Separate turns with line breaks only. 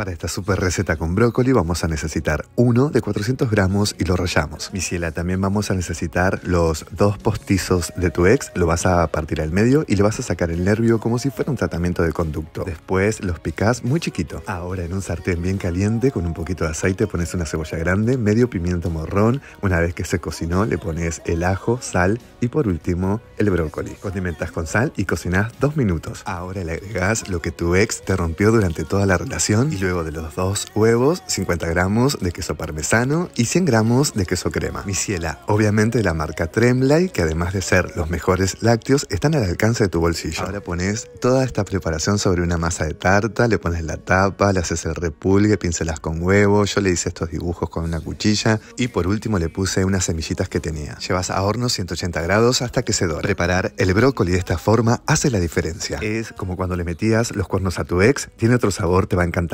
Para esta super receta con brócoli vamos a necesitar uno de 400 gramos y lo rallamos. Misiela, también vamos a necesitar los dos postizos de tu ex, lo vas a partir al medio y le vas a sacar el nervio como si fuera un tratamiento de conducto. Después los picás muy chiquito. Ahora en un sartén bien caliente con un poquito de aceite pones una cebolla grande, medio pimiento morrón, una vez que se cocinó le pones el ajo, sal y por último el brócoli. Condimentas con sal y cocinas dos minutos. Ahora le agregas lo que tu ex te rompió durante toda la relación y luego de los dos huevos, 50 gramos de queso parmesano y 100 gramos de queso crema. Miciela, obviamente de la marca Tremlay, que además de ser los mejores lácteos, están al alcance de tu bolsillo. Ahora pones toda esta preparación sobre una masa de tarta, le pones la tapa, le haces el repulgue, pincelas con huevo, yo le hice estos dibujos con una cuchilla y por último le puse unas semillitas que tenía. Llevas a horno 180 grados hasta que se dore. Preparar el brócoli de esta forma hace la diferencia. Es como cuando le metías los cuernos a tu ex, tiene otro sabor, te va a encantar.